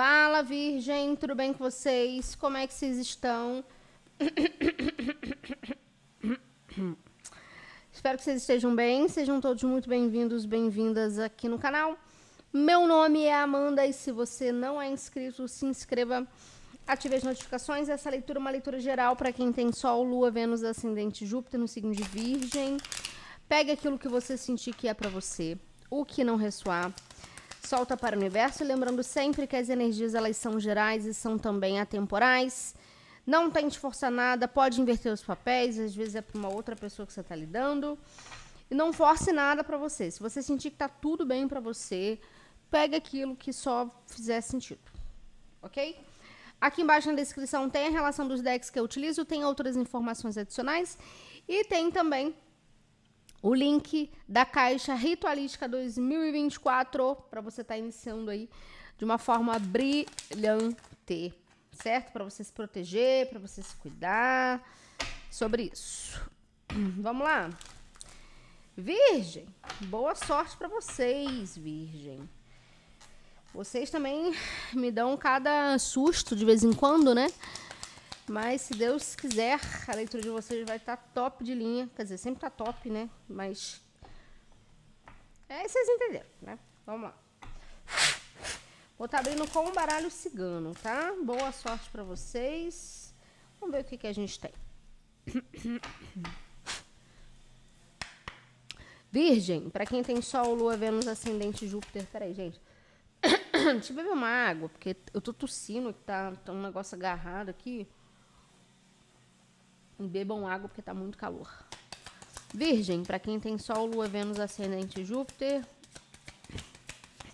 Fala, Virgem, tudo bem com vocês? Como é que vocês estão? Espero que vocês estejam bem, sejam todos muito bem-vindos, bem-vindas aqui no canal. Meu nome é Amanda e se você não é inscrito, se inscreva, ative as notificações. Essa leitura é uma leitura geral para quem tem Sol, Lua, Vênus, Ascendente, Júpiter no signo de Virgem. Pegue aquilo que você sentir que é para você, o que não ressoar, solta para o universo. Lembrando sempre que as energias elas são gerais e são também atemporais. Não tente forçar nada, pode inverter os papéis, às vezes é para uma outra pessoa que você está lidando. E não force nada para você. Se você sentir que está tudo bem para você, pegue aquilo que só fizer sentido. Ok? Aqui embaixo na descrição tem a relação dos decks que eu utilizo, tem outras informações adicionais e tem também o link da Caixa Ritualística 2024 para você estar tá iniciando aí de uma forma brilhante, certo? Para você se proteger, para você se cuidar sobre isso. Hum, vamos lá. Virgem, boa sorte para vocês, Virgem. Vocês também me dão cada susto de vez em quando, né? Mas se Deus quiser, a leitura de vocês vai estar tá top de linha. Quer dizer, sempre tá top, né? Mas. É, vocês entenderam, né? Vamos lá. Vou estar tá abrindo com um baralho cigano, tá? Boa sorte para vocês. Vamos ver o que, que a gente tem. Virgem, para quem tem Sol, Lua, Vênus, Ascendente, Júpiter. Peraí, gente. Deixa eu beber uma água, porque eu tô tossindo, tá, tá um negócio agarrado aqui. E bebam água porque está muito calor. Virgem, para quem tem Sol, Lua, Vênus, Ascendente Júpiter.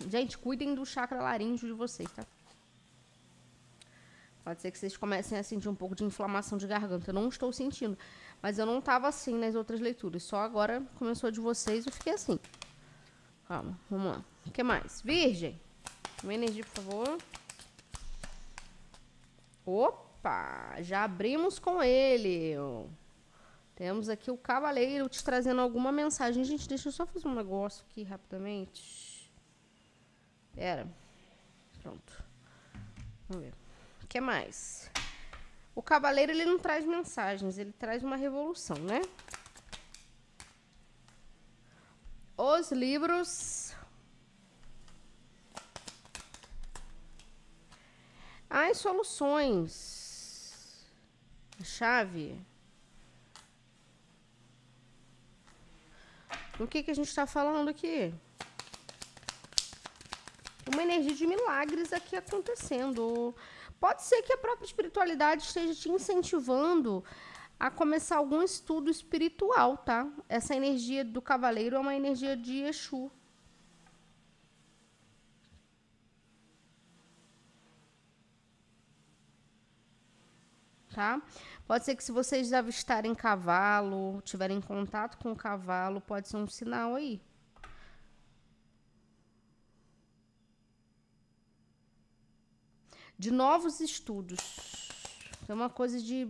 Gente, cuidem do chakra laríngeo de vocês, tá? Pode ser que vocês comecem a sentir um pouco de inflamação de garganta. Eu não estou sentindo. Mas eu não estava assim nas outras leituras. Só agora começou de vocês e eu fiquei assim. Calma, vamos lá. O que mais? Virgem. Uma energia, por favor. Opa! Opa, já abrimos com ele. Temos aqui o Cavaleiro te trazendo alguma mensagem. Gente, deixa eu só fazer um negócio aqui rapidamente. Pera. Pronto. Vamos ver. O que mais? O Cavaleiro, ele não traz mensagens, ele traz uma revolução, né? Os livros... As soluções... Chave. O que, que a gente está falando aqui? Uma energia de milagres aqui acontecendo. Pode ser que a própria espiritualidade esteja te incentivando a começar algum estudo espiritual, tá? Essa energia do cavaleiro é uma energia de Exu. tá? Pode ser que se vocês avistarem cavalo, tiverem contato com o cavalo, pode ser um sinal aí. De novos estudos. É uma coisa de.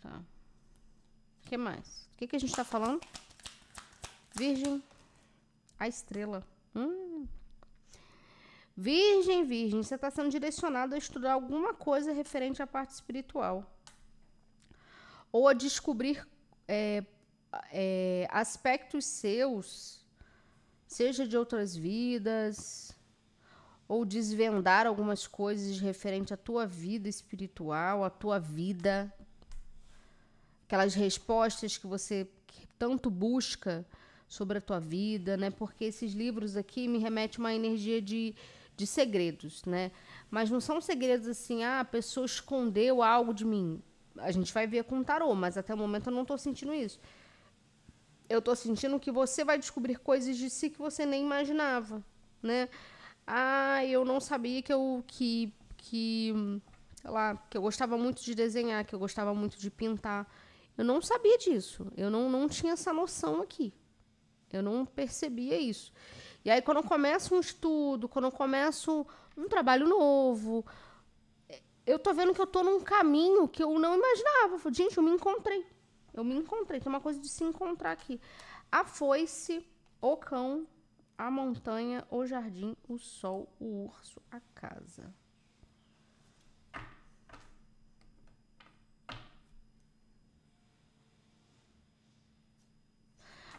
Tá. O que mais? O que, que a gente tá falando? Virgem. A estrela. Hum. Virgem, virgem, você está sendo direcionado a estudar alguma coisa referente à parte espiritual. Ou a descobrir é, é, aspectos seus, seja de outras vidas, ou desvendar algumas coisas referente à tua vida espiritual, à tua vida. Aquelas respostas que você tanto busca sobre a tua vida, né? Porque esses livros aqui me remetem uma energia de de segredos, né? Mas não são segredos assim, ah, a pessoa escondeu algo de mim. A gente vai ver com o tarô, mas até o momento eu não estou sentindo isso. Eu estou sentindo que você vai descobrir coisas de si que você nem imaginava, né? Ah, eu não sabia que eu que que sei lá, que eu gostava muito de desenhar, que eu gostava muito de pintar. Eu não sabia disso. Eu não, não tinha essa noção aqui. Eu não percebia isso. E aí, quando eu começo um estudo, quando eu começo um trabalho novo, é, eu tô vendo que eu tô num caminho que eu não imaginava. gente, eu me encontrei. Eu me encontrei. Tem uma coisa de se encontrar aqui. A foice, o cão, a montanha, o jardim, o sol, o urso, a casa.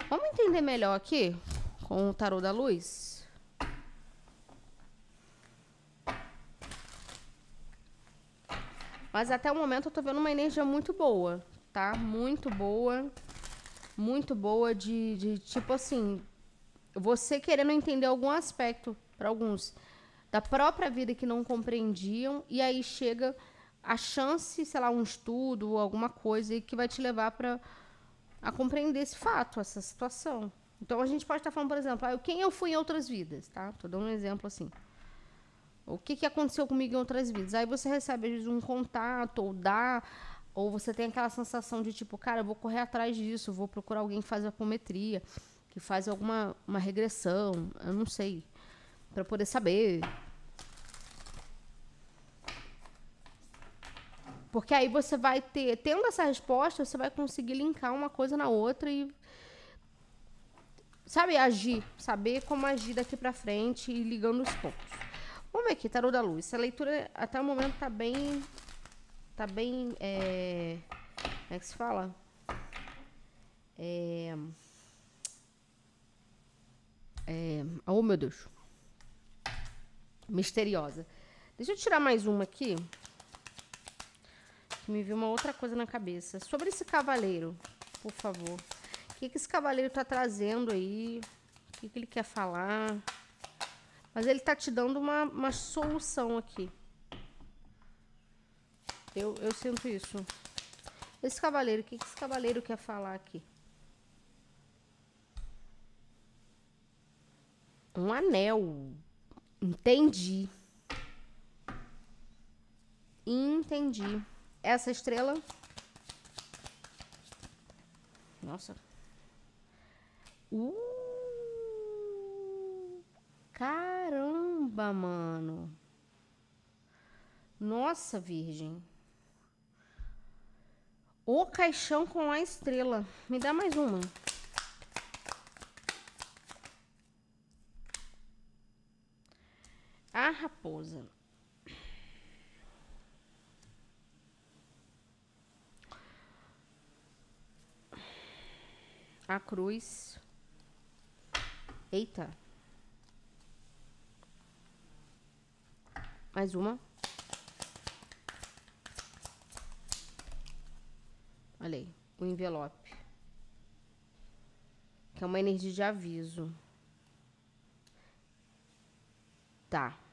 Vamos entender melhor aqui? com o tarô da luz. Mas até o momento eu tô vendo uma energia muito boa, tá? Muito boa. Muito boa de, de tipo assim, você querendo entender algum aspecto para alguns da própria vida que não compreendiam e aí chega a chance, sei lá, um estudo ou alguma coisa que vai te levar para a compreender esse fato, essa situação. Então a gente pode estar falando, por exemplo, ah, quem eu fui em outras vidas, tá? Tô dando um exemplo assim. O que, que aconteceu comigo em outras vidas? Aí você recebe, às vezes, um contato, ou dá, ou você tem aquela sensação de tipo, cara, eu vou correr atrás disso, vou procurar alguém que faz apometria, que faz alguma uma regressão, eu não sei, para poder saber. Porque aí você vai ter, tendo essa resposta, você vai conseguir linkar uma coisa na outra e sabe, agir, saber como agir daqui para frente e ligando os pontos. Vamos ver aqui, tarô da luz. Essa leitura até o momento tá bem tá bem é, como é que se fala? É, é, oh meu Deus. Misteriosa. Deixa eu tirar mais uma aqui. Que me viu uma outra coisa na cabeça. Sobre esse cavaleiro, por favor. O que, que esse cavaleiro tá trazendo aí? O que, que ele quer falar? Mas ele tá te dando uma, uma solução aqui. Eu, eu sinto isso. Esse cavaleiro, o que, que esse cavaleiro quer falar aqui? Um anel. Entendi. Entendi. Essa estrela. Nossa. Uh, caramba, mano. Nossa, Virgem. O caixão com a estrela. Me dá mais uma. A raposa. A cruz. Eita. Mais uma. Olha aí. O envelope. Que é uma energia de aviso. Tá. tá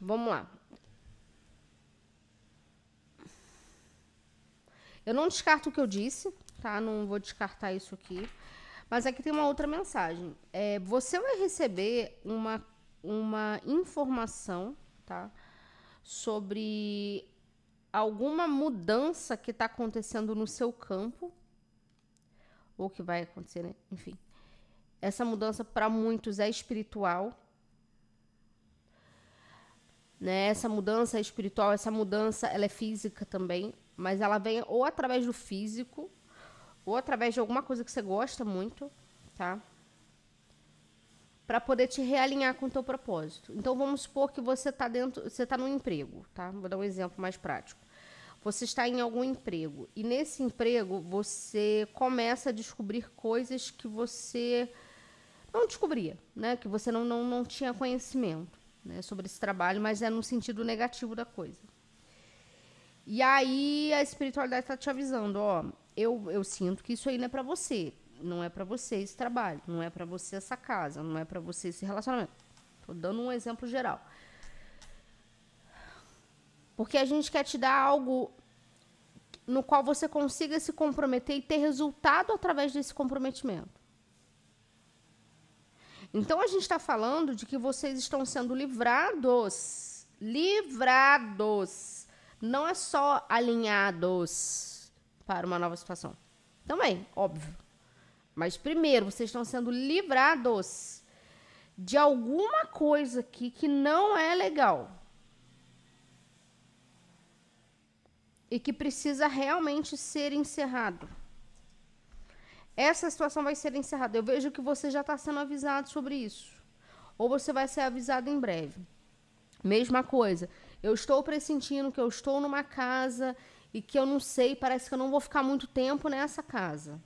vamos lá. Eu não descarto o que eu disse, tá? Não vou descartar isso aqui. Mas aqui é tem uma outra mensagem. É, você vai receber uma, uma informação, tá? Sobre alguma mudança que está acontecendo no seu campo. Ou que vai acontecer, né? Enfim. Essa mudança para muitos é espiritual. Né? Essa mudança é espiritual, essa mudança ela é física também. Mas ela vem ou através do físico, ou através de alguma coisa que você gosta muito, tá? Para poder te realinhar com o teu propósito. Então vamos supor que você está dentro, você tá num emprego, tá? Vou dar um exemplo mais prático. Você está em algum emprego e nesse emprego você começa a descobrir coisas que você não descobria, né? Que você não, não, não tinha conhecimento né? sobre esse trabalho, mas é no sentido negativo da coisa. E aí a espiritualidade está te avisando, ó, eu, eu sinto que isso aí não é para você, não é para você esse trabalho, não é para você essa casa, não é para você esse relacionamento. Tô dando um exemplo geral. Porque a gente quer te dar algo no qual você consiga se comprometer e ter resultado através desse comprometimento. Então a gente está falando de que vocês estão sendo livrados, livrados não é só alinhados para uma nova situação. Também, óbvio. Mas primeiro, vocês estão sendo livrados de alguma coisa aqui que não é legal. E que precisa realmente ser encerrado. Essa situação vai ser encerrada. Eu vejo que você já está sendo avisado sobre isso. Ou você vai ser avisado em breve. Mesma coisa. Eu estou pressentindo que eu estou numa casa e que eu não sei, parece que eu não vou ficar muito tempo nessa casa.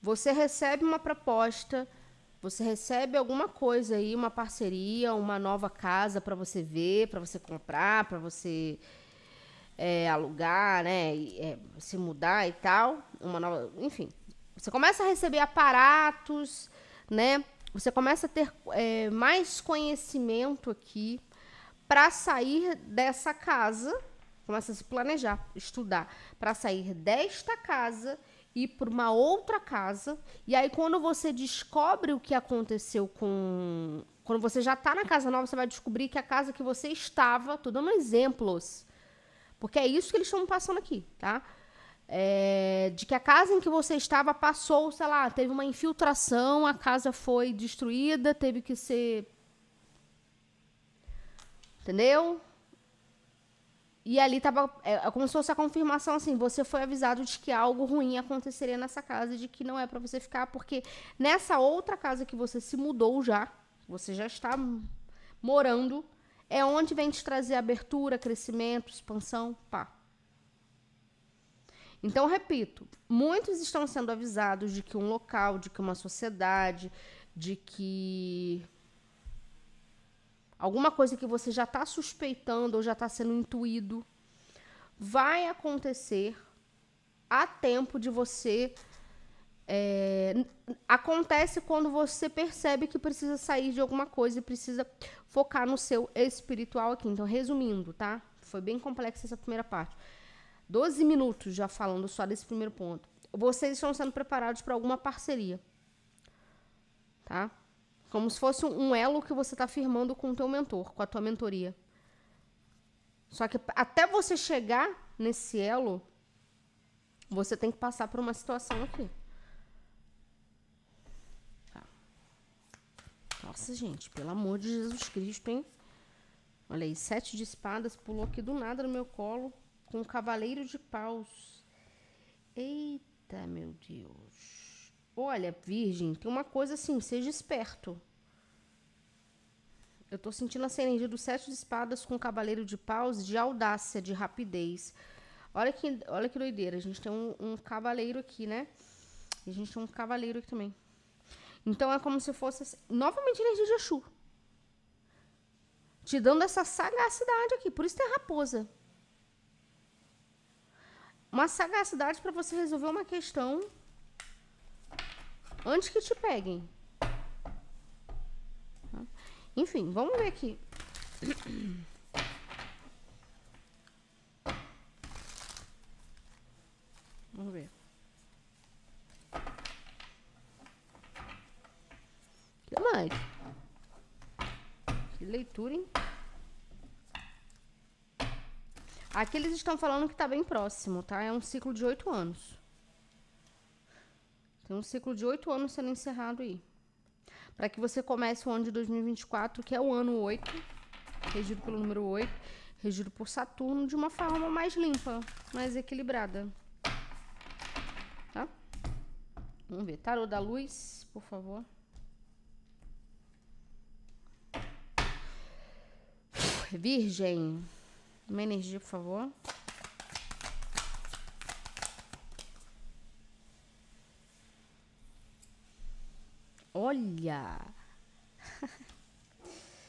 Você recebe uma proposta, você recebe alguma coisa aí, uma parceria, uma nova casa para você ver, para você comprar, para você é, alugar, né, e, é, se mudar e tal, uma nova, enfim. Você começa a receber aparatos, né? Você começa a ter é, mais conhecimento aqui para sair dessa casa. Começa a se planejar, estudar para sair desta casa ir para uma outra casa. E aí, quando você descobre o que aconteceu com. Quando você já está na casa nova, você vai descobrir que a casa que você estava. Estou dando exemplos. Porque é isso que eles estão passando aqui, tá? é, de que a casa em que você estava passou, sei lá, teve uma infiltração, a casa foi destruída, teve que ser. Entendeu? E ali tava. É, é como se fosse a confirmação, assim, você foi avisado de que algo ruim aconteceria nessa casa, de que não é para você ficar, porque nessa outra casa que você se mudou já, você já está morando, é onde vem te trazer abertura, crescimento, expansão, pá. Então, repito, muitos estão sendo avisados de que um local, de que uma sociedade, de que alguma coisa que você já está suspeitando ou já está sendo intuído vai acontecer a tempo de você. É, acontece quando você percebe que precisa sair de alguma coisa e precisa focar no seu espiritual aqui. Então, resumindo, tá? Foi bem complexa essa primeira parte. 12 minutos já falando só desse primeiro ponto. Vocês estão sendo preparados para alguma parceria. Tá? Como se fosse um elo que você está firmando com o teu mentor, com a tua mentoria. Só que até você chegar nesse elo, você tem que passar por uma situação aqui. Tá. Nossa, gente, pelo amor de Jesus Cristo, hein? Olha aí, sete de espadas, pulou aqui do nada no meu colo com um cavaleiro de paus. Eita, meu Deus. Olha, virgem, tem uma coisa assim, seja esperto. Eu tô sentindo essa energia do sete de espadas com um cavaleiro de paus, de audácia, de rapidez. Olha que, olha que doideira, a gente tem um, um cavaleiro aqui, né? a gente tem um cavaleiro aqui também. Então é como se fosse assim, novamente energia de Exu. Te dando essa sagacidade aqui, por isso tem raposa. Uma sagacidade para você resolver uma questão antes que te peguem. Enfim, vamos ver aqui. Vamos ver. Que mais? Que leitura, hein? Aqui eles estão falando que está bem próximo, tá? É um ciclo de oito anos. Tem um ciclo de oito anos sendo encerrado aí. Para que você comece o ano de 2024, que é o ano 8, regido pelo número 8, regido por Saturno, de uma forma mais limpa, mais equilibrada. Tá? Vamos ver. Tarô da luz, por favor. Virgem. Uma energia, por favor. Olha!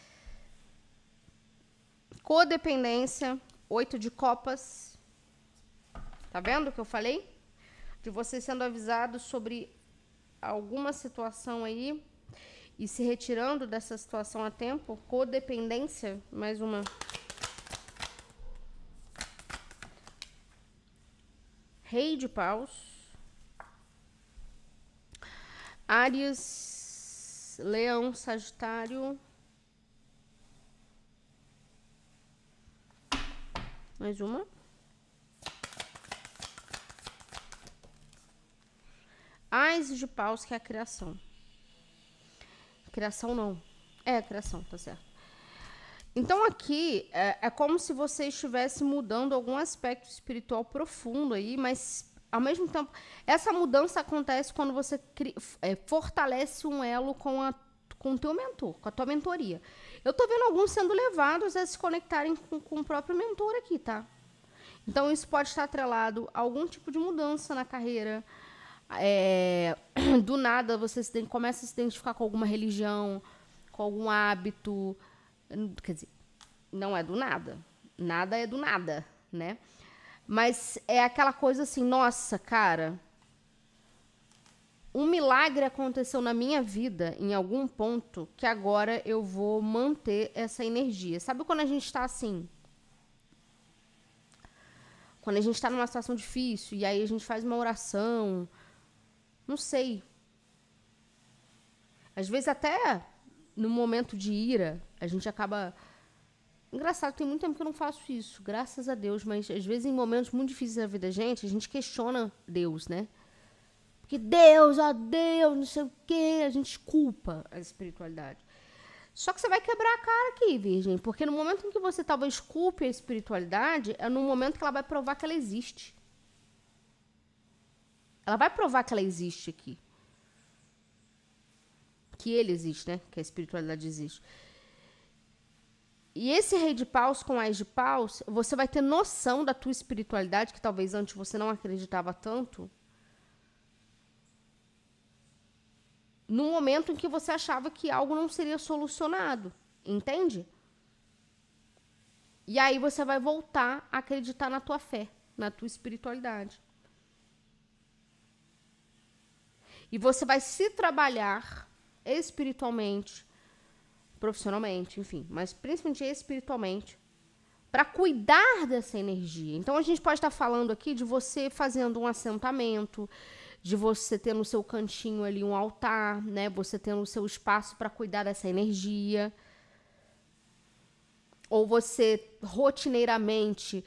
Codependência, oito de copas. Tá vendo o que eu falei? De você sendo avisado sobre alguma situação aí e se retirando dessa situação a tempo. Codependência, mais uma Rei de Paus, Áries, Leão, Sagitário. Mais uma. Ais de paus, que é a criação. Criação não. É, a criação, tá certo. Então aqui é, é, como se você estivesse mudando algum aspecto espiritual profundo aí, mas ao mesmo tempo essa mudança acontece quando você é, fortalece um elo com a com o teu mentor, com a tua mentoria. Eu estou vendo alguns sendo levados a se conectarem com, com o próprio mentor aqui, tá? Então isso pode estar atrelado a algum tipo de mudança na carreira. É, do nada você se, começa a se identificar com alguma religião, com algum hábito. Quer dizer, não é do nada. Nada é do nada, né? Mas é aquela coisa assim, nossa, cara, um milagre aconteceu na minha vida em algum ponto que agora eu vou manter essa energia. Sabe quando a gente tá assim? Quando a gente tá numa situação difícil e aí a gente faz uma oração. Não sei. Às vezes até no momento de ira, a gente acaba. Engraçado, tem muito tempo que eu não faço isso, graças a Deus, mas às vezes em momentos muito difíceis da vida da gente, a gente questiona Deus, né? Porque Deus, ó Deus, não sei o quê, a gente culpa a espiritualidade. Só que você vai quebrar a cara aqui, Virgem, porque no momento em que você talvez culpe a espiritualidade, é no momento que ela vai provar que ela existe. Ela vai provar que ela existe aqui. Que ele existe, né? Que a espiritualidade existe. E esse rei de paus com as de paus, você vai ter noção da tua espiritualidade, que talvez antes você não acreditava tanto. No momento em que você achava que algo não seria solucionado, entende? E aí você vai voltar a acreditar na tua fé, na tua espiritualidade. E você vai se trabalhar espiritualmente profissionalmente, enfim, mas principalmente espiritualmente, para cuidar dessa energia. Então a gente pode estar falando aqui de você fazendo um assentamento, de você ter no seu cantinho ali um altar, né? Você tendo o seu espaço para cuidar dessa energia. Ou você rotineiramente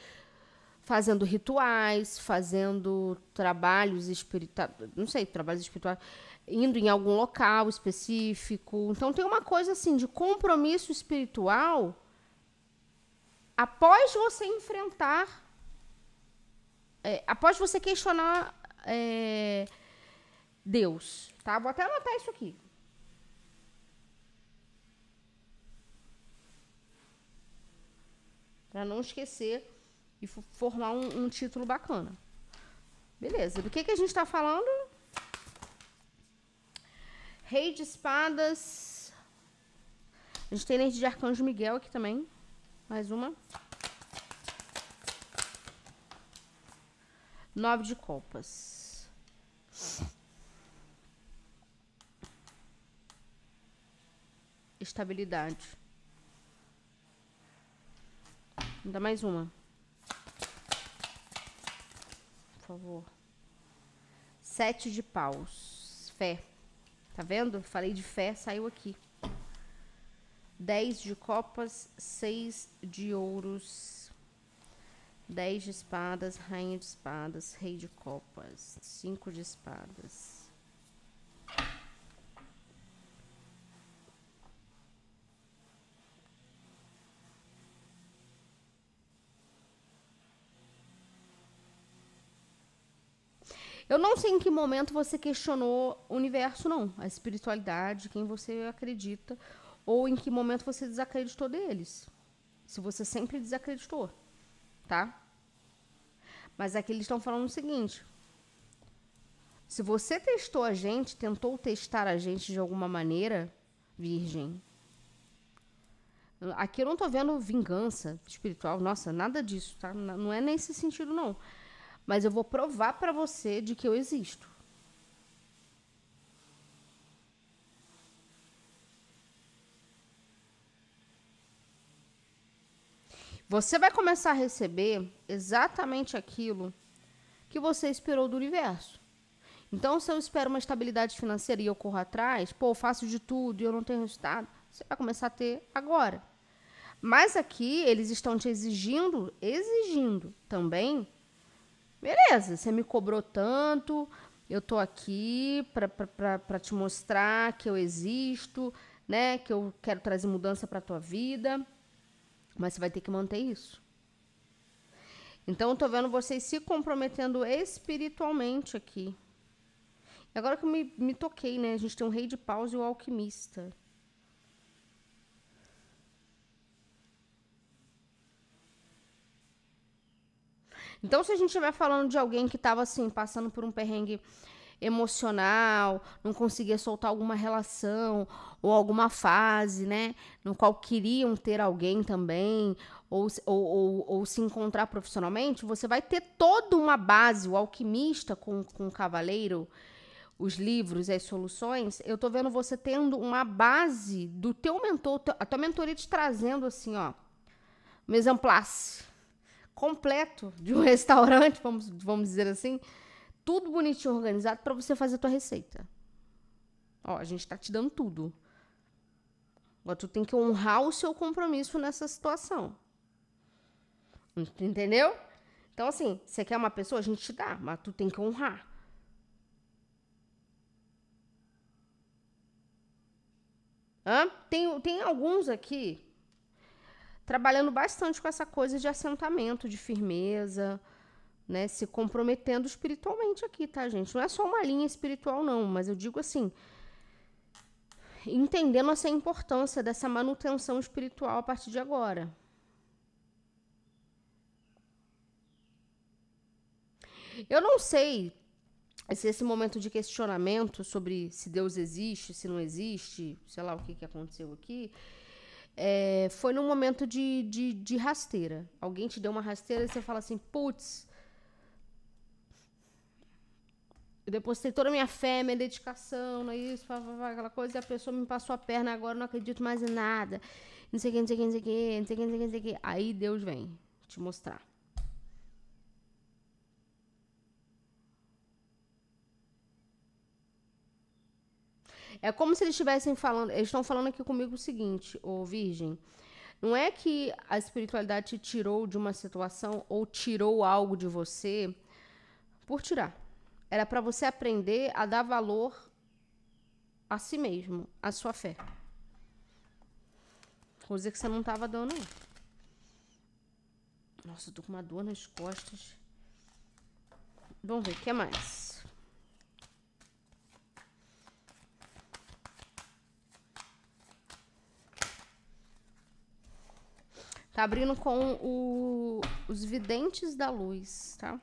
fazendo rituais, fazendo trabalhos espirituais, não sei, trabalhos espirituais, indo em algum local específico. Então tem uma coisa assim de compromisso espiritual após você enfrentar, é, após você questionar é, Deus, tá? Vou até anotar isso aqui. Para não esquecer e formar um, um título bacana. Beleza. Do que, que a gente está falando? Rei de espadas. A gente tem Lente de Arcanjo Miguel aqui também. Mais uma. Nove de copas. Estabilidade. Ainda mais uma. Por favor. Sete de paus. Fé. Tá vendo? Falei de fé, saiu aqui. 10 de copas, 6 de ouros, 10 de espadas, rainha de espadas, rei de copas, 5 de espadas. Eu não sei em que momento você questionou o universo, não. A espiritualidade, quem você acredita, ou em que momento você desacreditou deles. Se você sempre desacreditou, tá? Mas aqui eles estão falando o seguinte: se você testou a gente, tentou testar a gente de alguma maneira, virgem. Aqui eu não tô vendo vingança espiritual, nossa, nada disso, tá? Não é nesse sentido, não mas eu vou provar para você de que eu existo. Você vai começar a receber exatamente aquilo que você esperou do universo. Então, se eu espero uma estabilidade financeira e eu corro atrás, pô, eu faço de tudo e eu não tenho resultado, você vai começar a ter agora. Mas aqui eles estão te exigindo, exigindo também Beleza, você me cobrou tanto, eu tô aqui para te mostrar que eu existo, né? Que eu quero trazer mudança para tua vida. Mas você vai ter que manter isso. Então eu tô vendo vocês se comprometendo espiritualmente aqui. Agora que eu me, me toquei, né? A gente tem um rei de paus e o um alquimista. Então, se a gente estiver falando de alguém que estava assim, passando por um perrengue emocional, não conseguia soltar alguma relação ou alguma fase, né? No qual queriam ter alguém também, ou, ou, ou, ou se encontrar profissionalmente, você vai ter toda uma base, o alquimista com, com o cavaleiro, os livros, as soluções, eu tô vendo você tendo uma base do teu mentor, a tua mentoria te trazendo assim, ó, um exemplasse completo de um restaurante, vamos, vamos dizer assim, tudo bonitinho organizado para você fazer a tua receita. Ó, a gente está te dando tudo. Agora tu tem que honrar o seu compromisso nessa situação. Entendeu? Então assim, você quer uma pessoa, a gente te dá, mas tu tem que honrar. Hã? Tem, tem alguns aqui trabalhando bastante com essa coisa de assentamento, de firmeza, né? Se comprometendo espiritualmente aqui, tá, gente? Não é só uma linha espiritual, não, mas eu digo assim. Entendendo essa importância dessa manutenção espiritual a partir de agora, Eu não sei se esse momento de questionamento sobre se Deus existe, se não existe, sei lá o que, que aconteceu aqui, é, foi num momento de, de, de rasteira. Alguém te deu uma rasteira e você fala assim, putz. Eu depositei toda a minha fé, minha dedicação, não é isso, aquela coisa, e a pessoa me passou a perna, agora eu não acredito mais em nada. Não sei o que, não sei o que, não sei o que, não sei o que, não sei o que. Aí Deus vem te mostrar. É como se eles estivessem falando. Eles estão falando aqui comigo o seguinte, ô Virgem. Não é que a espiritualidade te tirou de uma situação ou tirou algo de você por tirar. Era para você aprender a dar valor a si mesmo, a sua fé. Coisa que você não estava dando. Nossa, eu tô com uma dor nas costas. Vamos ver, o que mais? Tá abrindo com o, os videntes da luz, tá?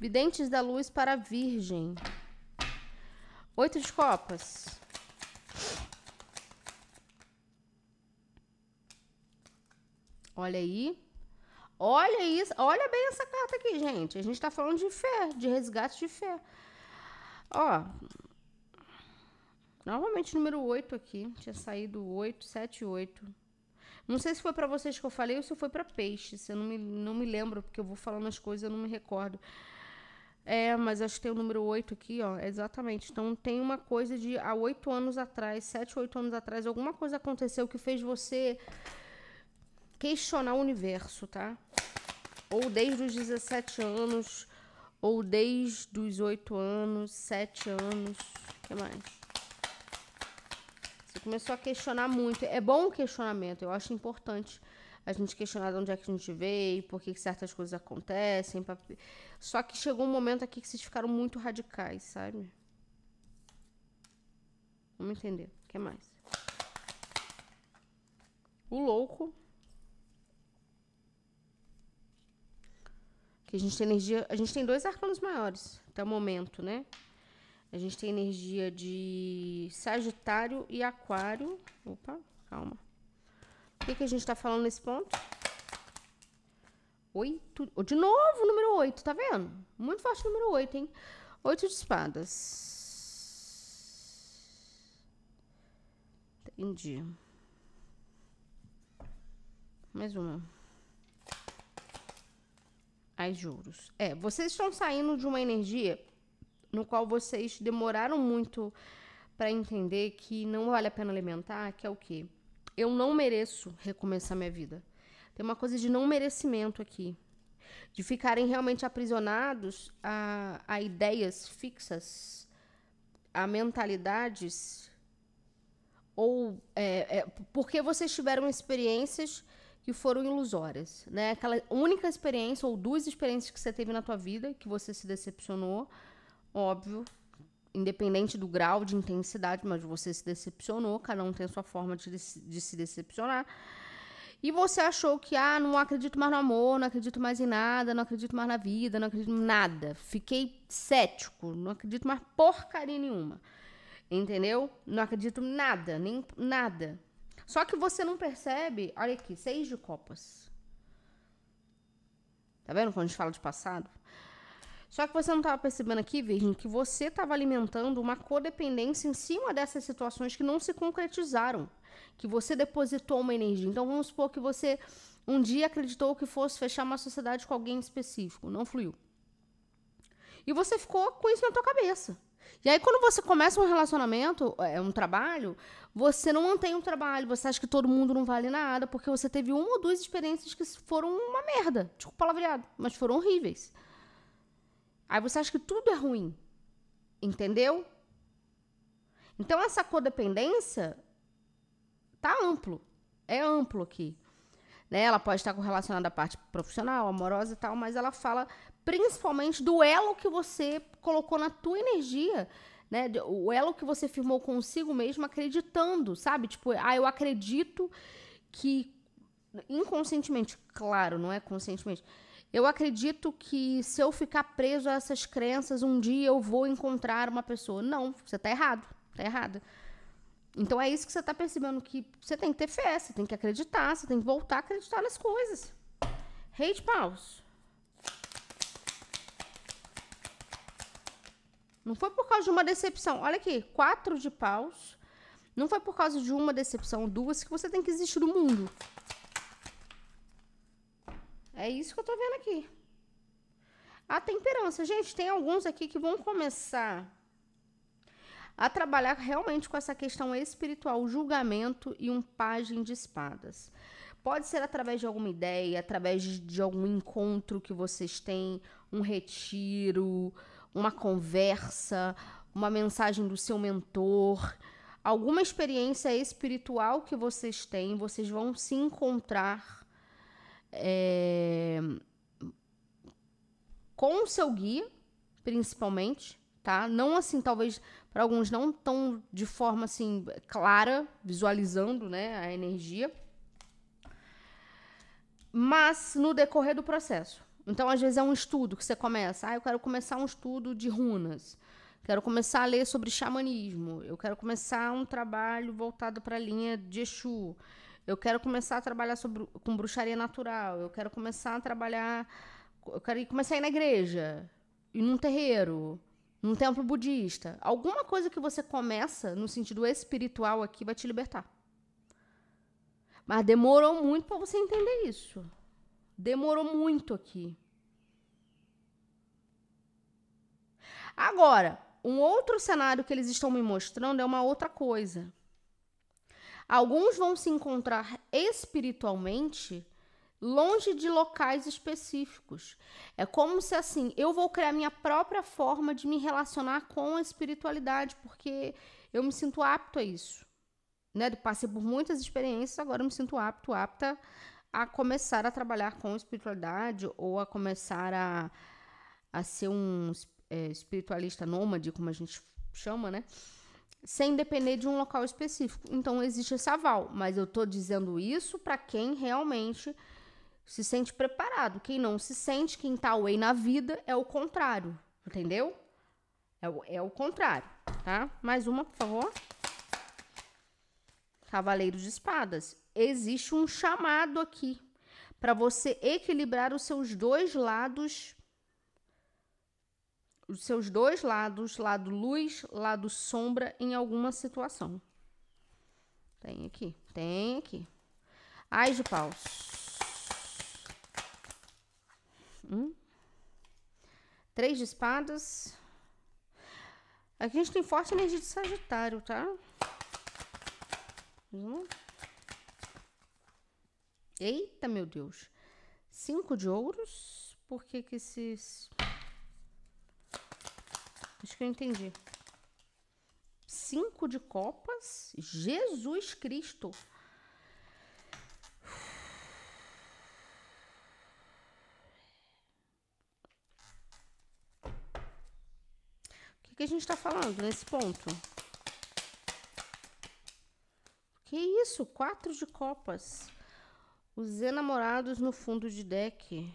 Videntes da luz para a Virgem. Oito de copas. Olha aí. Olha isso. Olha bem essa carta aqui, gente. A gente tá falando de fé, de resgate de fé. Ó. Novamente número 8 aqui. Tinha saído 8, 7, 8. Não sei se foi para vocês que eu falei ou se foi para peixes. Eu não me, não me lembro, porque eu vou falando as coisas eu não me recordo. É, mas acho que tem o número 8 aqui, ó. Exatamente. Então tem uma coisa de há 8 anos atrás, 7, 8 anos atrás, alguma coisa aconteceu que fez você questionar o universo, tá? Ou desde os 17 anos ou desde os oito anos, sete anos, o que mais? Você começou a questionar muito. É bom o questionamento, eu acho importante a gente questionar de onde é que a gente veio, por que, que certas coisas acontecem. Pra... Só que chegou um momento aqui que vocês ficaram muito radicais, sabe? Vamos entender. O que mais? O louco. Que a gente tem energia. A gente tem dois arcanos maiores até o momento, né? A gente tem energia de Sagitário e Aquário. Opa, calma. O que, que a gente tá falando nesse ponto? Oito. De novo, número oito, tá vendo? Muito forte número oito, hein? Oito de espadas. Entendi. Mais uma. Ai, juros. É, vocês estão saindo de uma energia no qual vocês demoraram muito para entender que não vale a pena alimentar, que é o quê? Eu não mereço recomeçar minha vida. Tem uma coisa de não merecimento aqui. De ficarem realmente aprisionados a, a ideias fixas, a mentalidades, ou é, é, porque vocês tiveram experiências que foram ilusórias, né? Aquela única experiência ou duas experiências que você teve na tua vida que você se decepcionou, óbvio, independente do grau de intensidade, mas você se decepcionou, cada um tem a sua forma de, de se decepcionar. E você achou que, ah, não acredito mais no amor, não acredito mais em nada, não acredito mais na vida, não acredito em nada. Fiquei cético, não acredito mais porcaria nenhuma. Entendeu? Não acredito em nada, nem nada. Só que você não percebe, olha aqui, seis de copas. Tá vendo quando a gente fala de passado? Só que você não estava percebendo aqui, Virgem, que você estava alimentando uma codependência em cima dessas situações que não se concretizaram. Que você depositou uma energia. Então vamos supor que você um dia acreditou que fosse fechar uma sociedade com alguém específico. Não fluiu. E você ficou com isso na tua cabeça. E aí, quando você começa um relacionamento, é um trabalho, você não mantém o um trabalho, você acha que todo mundo não vale nada, porque você teve uma ou duas experiências que foram uma merda. Desculpa tipo palavreado, mas foram horríveis. Aí você acha que tudo é ruim. Entendeu? Então, essa codependência tá amplo. É amplo aqui. Né? Ela pode estar relacionada à parte profissional, amorosa e tal, mas ela fala principalmente do elo que você colocou na tua energia, né? O elo que você firmou consigo mesmo acreditando, sabe? Tipo, ah, eu acredito que inconscientemente, claro, não é conscientemente. Eu acredito que se eu ficar preso a essas crenças, um dia eu vou encontrar uma pessoa. Não, você tá errado. Tá errado. Então é isso que você tá percebendo que você tem que ter fé, você tem que acreditar, você tem que voltar a acreditar nas coisas. Hate pause. Não foi por causa de uma decepção. Olha aqui, quatro de paus. Não foi por causa de uma decepção, duas, que você tem que existir no mundo. É isso que eu tô vendo aqui. A temperança. Gente, tem alguns aqui que vão começar a trabalhar realmente com essa questão espiritual, julgamento e um pajem de espadas. Pode ser através de alguma ideia, através de, de algum encontro que vocês têm, um retiro, uma conversa, uma mensagem do seu mentor, alguma experiência espiritual que vocês têm, vocês vão se encontrar é, com o seu guia, principalmente, tá? Não assim, talvez para alguns não tão de forma assim clara, visualizando, né, a energia. Mas no decorrer do processo, então, às vezes, é um estudo que você começa. Ah, eu quero começar um estudo de runas. Quero começar a ler sobre xamanismo. Eu quero começar um trabalho voltado para a linha de Exu. Eu quero começar a trabalhar sobre, com bruxaria natural. Eu quero começar a trabalhar. Eu quero começar a ir na igreja, e num terreiro, num templo budista. Alguma coisa que você começa no sentido espiritual aqui vai te libertar. Mas demorou muito para você entender isso. Demorou muito aqui. Agora, um outro cenário que eles estão me mostrando é uma outra coisa. Alguns vão se encontrar espiritualmente longe de locais específicos. É como se assim, eu vou criar minha própria forma de me relacionar com a espiritualidade, porque eu me sinto apto a isso. Né? passei por muitas experiências, agora eu me sinto apto, apta a começar a trabalhar com espiritualidade ou a começar a, a ser um é, espiritualista nômade, como a gente chama, né? Sem depender de um local específico. Então existe essa aval, mas eu tô dizendo isso para quem realmente se sente preparado. Quem não se sente, quem tá away na vida, é o contrário, entendeu? É o, é o contrário, tá? Mais uma, por favor. Cavaleiro de Espadas existe um chamado aqui para você equilibrar os seus dois lados os seus dois lados, lado luz, lado sombra em alguma situação. Tem aqui, tem aqui. Ai de paus. Hum? Três de espadas. Aqui a gente tem forte energia de Sagitário, tá? Hum? Eita, meu Deus. Cinco de ouros? Por que que esses... Acho que eu entendi. Cinco de copas? Jesus Cristo! O que, que a gente está falando nesse ponto? Que isso? Quatro de copas. Os enamorados no fundo de deck.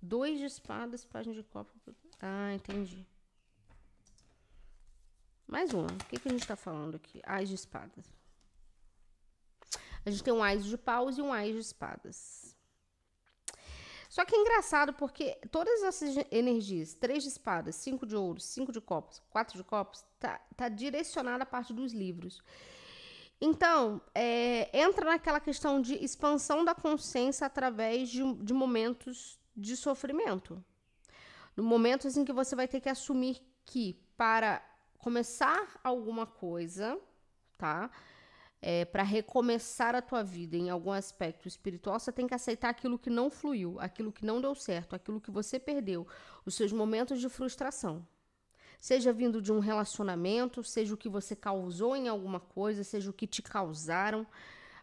Dois de espadas, página de copa. Ah, entendi. Mais uma. O que, que a gente tá falando aqui? Ais de espadas. A gente tem um ais de paus e um ais de espadas. Só que é engraçado porque todas essas energias, três de espadas, cinco de ouro, cinco de copos, quatro de copos, tá, tá direcionada à parte dos livros. Então, é, entra naquela questão de expansão da consciência através de, de momentos de sofrimento. No momento em que você vai ter que assumir que para começar alguma coisa, tá? É, para recomeçar a tua vida em algum aspecto espiritual, você tem que aceitar aquilo que não fluiu, aquilo que não deu certo, aquilo que você perdeu, os seus momentos de frustração seja vindo de um relacionamento, seja o que você causou em alguma coisa, seja o que te causaram,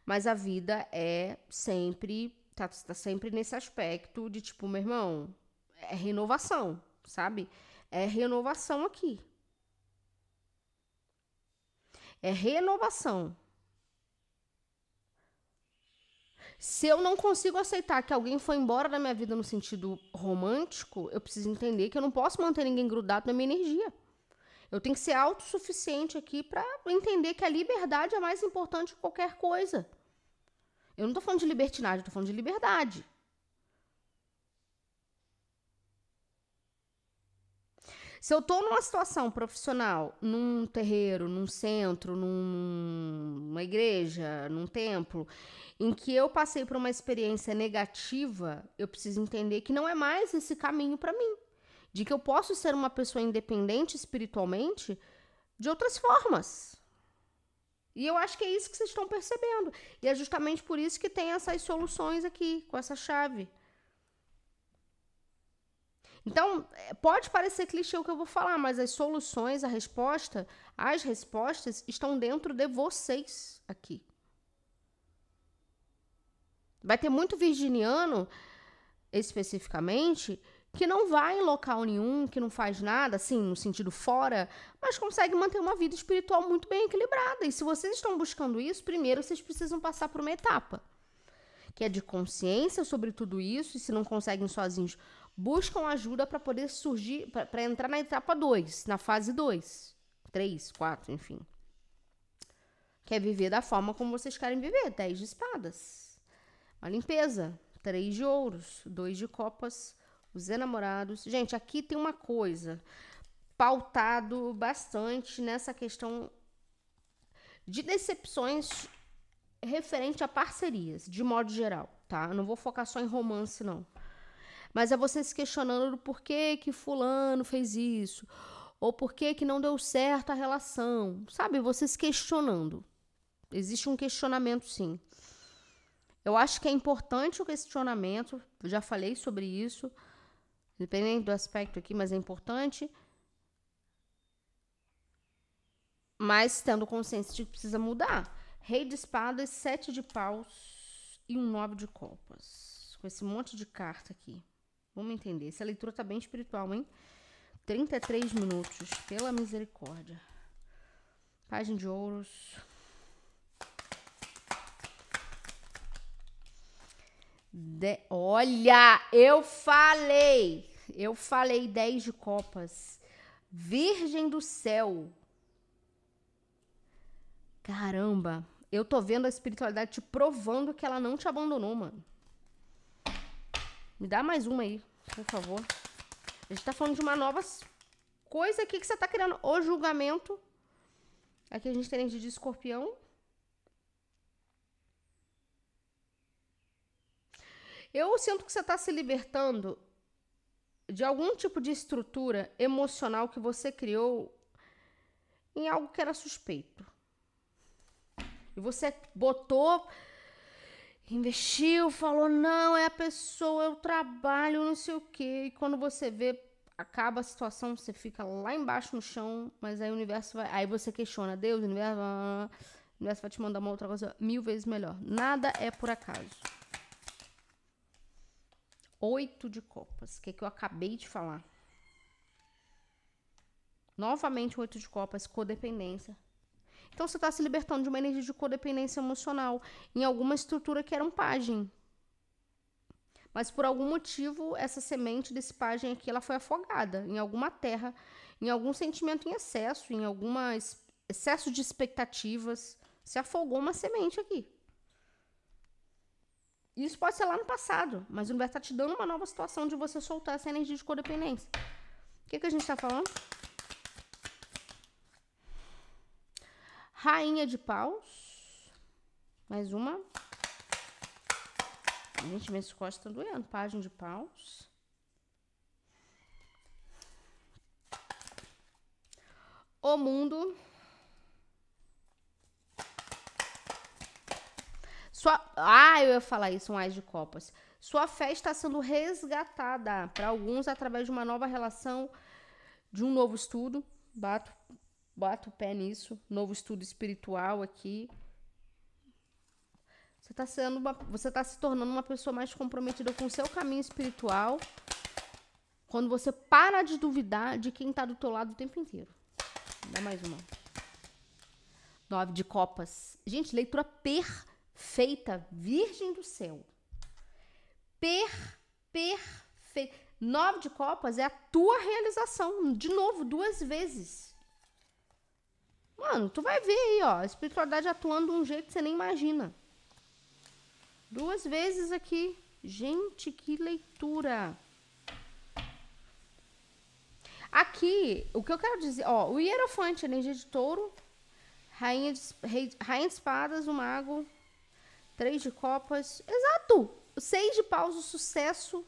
mas a vida é sempre tá, tá sempre nesse aspecto de tipo, meu irmão, é renovação, sabe? É renovação aqui. É renovação. Se eu não consigo aceitar que alguém foi embora da minha vida no sentido romântico, eu preciso entender que eu não posso manter ninguém grudado na minha energia. Eu tenho que ser autossuficiente aqui para entender que a liberdade é mais importante que qualquer coisa. Eu não estou falando de libertinagem, estou falando de liberdade. Se eu tô numa situação profissional, num terreiro, num centro, numa igreja, num templo, em que eu passei por uma experiência negativa, eu preciso entender que não é mais esse caminho para mim. De que eu posso ser uma pessoa independente espiritualmente de outras formas. E eu acho que é isso que vocês estão percebendo. E é justamente por isso que tem essas soluções aqui, com essa chave. Então, é, pode parecer clichê o que eu vou falar, mas as soluções, a resposta, as respostas estão dentro de vocês aqui. Vai ter muito virginiano, especificamente, que não vai em local nenhum, que não faz nada, assim, no sentido fora, mas consegue manter uma vida espiritual muito bem equilibrada. E se vocês estão buscando isso, primeiro vocês precisam passar por uma etapa, que é de consciência sobre tudo isso, e se não conseguem sozinhos, buscam ajuda para poder surgir, para entrar na etapa 2, na fase 2, 3, 4, enfim. Quer é viver da forma como vocês querem viver: 10 de espadas, uma limpeza, 3 de ouros, 2 de copas, os enamorados. Gente, aqui tem uma coisa pautado bastante nessa questão de decepções referente a parcerias, de modo geral, tá? Eu não vou focar só em romance, não. Mas é você se questionando do porquê que fulano fez isso, ou porquê que não deu certo a relação, sabe? Você se questionando. Existe um questionamento, sim. Eu acho que é importante o questionamento, eu já falei sobre isso, dependendo do aspecto aqui, mas é importante. Mas tendo consciência de que precisa mudar. Rei de espadas, sete de paus e um nove de copas. Com esse monte de carta aqui. Vamos entender. Essa leitura tá bem espiritual, hein? 33 minutos, pela misericórdia. Página de ouros. De... Olha, eu falei. Eu falei 10 de copas. Virgem do céu. Caramba, eu tô vendo a espiritualidade te provando que ela não te abandonou, mano. Me dá mais uma aí. Por favor. A gente tá falando de uma nova coisa aqui que você tá criando. O julgamento. Aqui a gente tem de escorpião. Eu sinto que você tá se libertando de algum tipo de estrutura emocional que você criou em algo que era suspeito. E você botou investiu, falou, não, é a pessoa, é o trabalho, não sei o quê. E quando você vê, acaba a situação, você fica lá embaixo no chão, mas aí o universo vai. Aí você questiona, Deus, o universo, ah, ah, ah, o universo vai te mandar uma outra coisa mil vezes melhor. Nada é por acaso. Oito de copas, que é que eu acabei de falar. Novamente, oito de copas, codependência. Então você está se libertando de uma energia de codependência emocional em alguma estrutura que era um pajem. Mas por algum motivo, essa semente desse pajem aqui ela foi afogada em alguma terra, em algum sentimento em excesso, em algum excesso de expectativas. Se afogou uma semente aqui. Isso pode ser lá no passado, mas o universo está te dando uma nova situação de você soltar essa energia de codependência. O que, que a gente está falando? Rainha de paus. Mais uma. Gente, minhas costas estão doendo. Página de paus. O mundo. Sua... Ah, eu ia falar isso, um As de copas. Sua fé está sendo resgatada para alguns através de uma nova relação, de um novo estudo. Bato Bota o pé nisso. Novo estudo espiritual aqui. Você está sendo uma, você tá se tornando uma pessoa mais comprometida com o seu caminho espiritual. Quando você para de duvidar de quem está do teu lado o tempo inteiro. Dá mais uma. Nove de copas. Gente, leitura perfeita. Virgem do céu. Per, perfeita. Nove de copas é a tua realização. De novo, duas vezes. Mano, tu vai ver aí, ó. A espiritualidade atuando de um jeito que você nem imagina. Duas vezes aqui. Gente, que leitura. Aqui, o que eu quero dizer, ó, o Hierofante, energia de touro, rainha de, rei, rainha de espadas, o mago, três de copas, exato, seis de paus, o sucesso.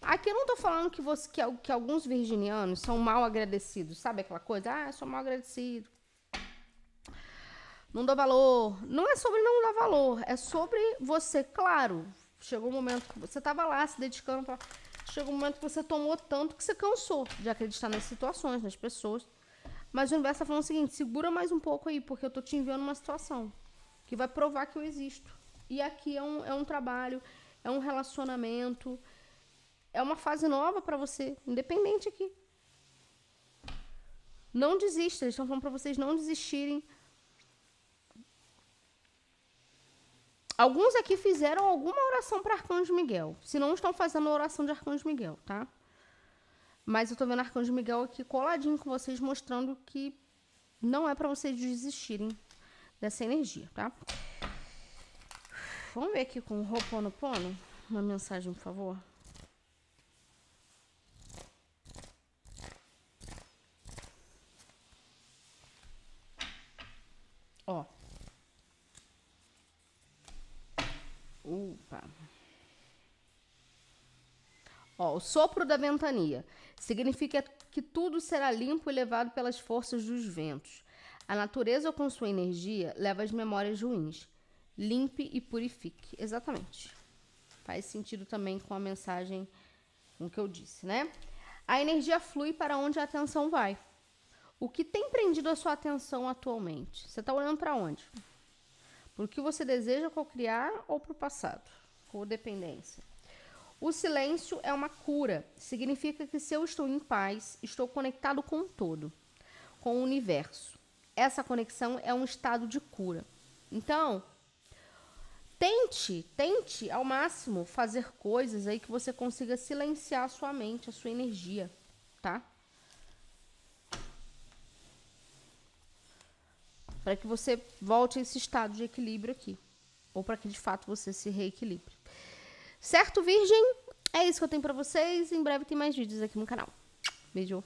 Aqui eu não tô falando que, você, que, que alguns virginianos são mal agradecidos, sabe aquela coisa? Ah, eu sou mal agradecido, não dou valor. Não é sobre não dar valor, é sobre você, claro. Chegou um momento que você estava lá se dedicando chegou um momento que você tomou tanto que você cansou de acreditar nas situações, nas pessoas. Mas o universo está falando o seguinte: segura mais um pouco aí, porque eu tô te enviando uma situação que vai provar que eu existo. E aqui é um, é um trabalho, é um relacionamento, é uma fase nova para você, independente aqui. Não desista, eles estão falando para vocês não desistirem Alguns aqui fizeram alguma oração para Arcanjo Miguel. Se não estão fazendo oração de Arcanjo Miguel, tá? Mas eu estou vendo Arcanjo Miguel aqui coladinho com vocês, mostrando que não é para vocês desistirem dessa energia, tá? Vamos ver aqui com o Roponopono uma mensagem, por favor. Ó, o sopro da ventania significa que tudo será limpo e levado pelas forças dos ventos. A natureza, com sua energia, leva as memórias ruins. Limpe e purifique. Exatamente. Faz sentido também com a mensagem, com o que eu disse, né? A energia flui para onde a atenção vai. O que tem prendido a sua atenção atualmente? Você está olhando para onde? Para o que você deseja co-criar ou para o passado? Codependência. O silêncio é uma cura. Significa que se eu estou em paz, estou conectado com o todo, com o universo. Essa conexão é um estado de cura. Então, tente, tente ao máximo fazer coisas aí que você consiga silenciar a sua mente, a sua energia, tá? Para que você volte a esse estado de equilíbrio aqui, ou para que de fato você se reequilibre. Certo, Virgem? É isso que eu tenho pra vocês. Em breve tem mais vídeos aqui no canal. Beijo.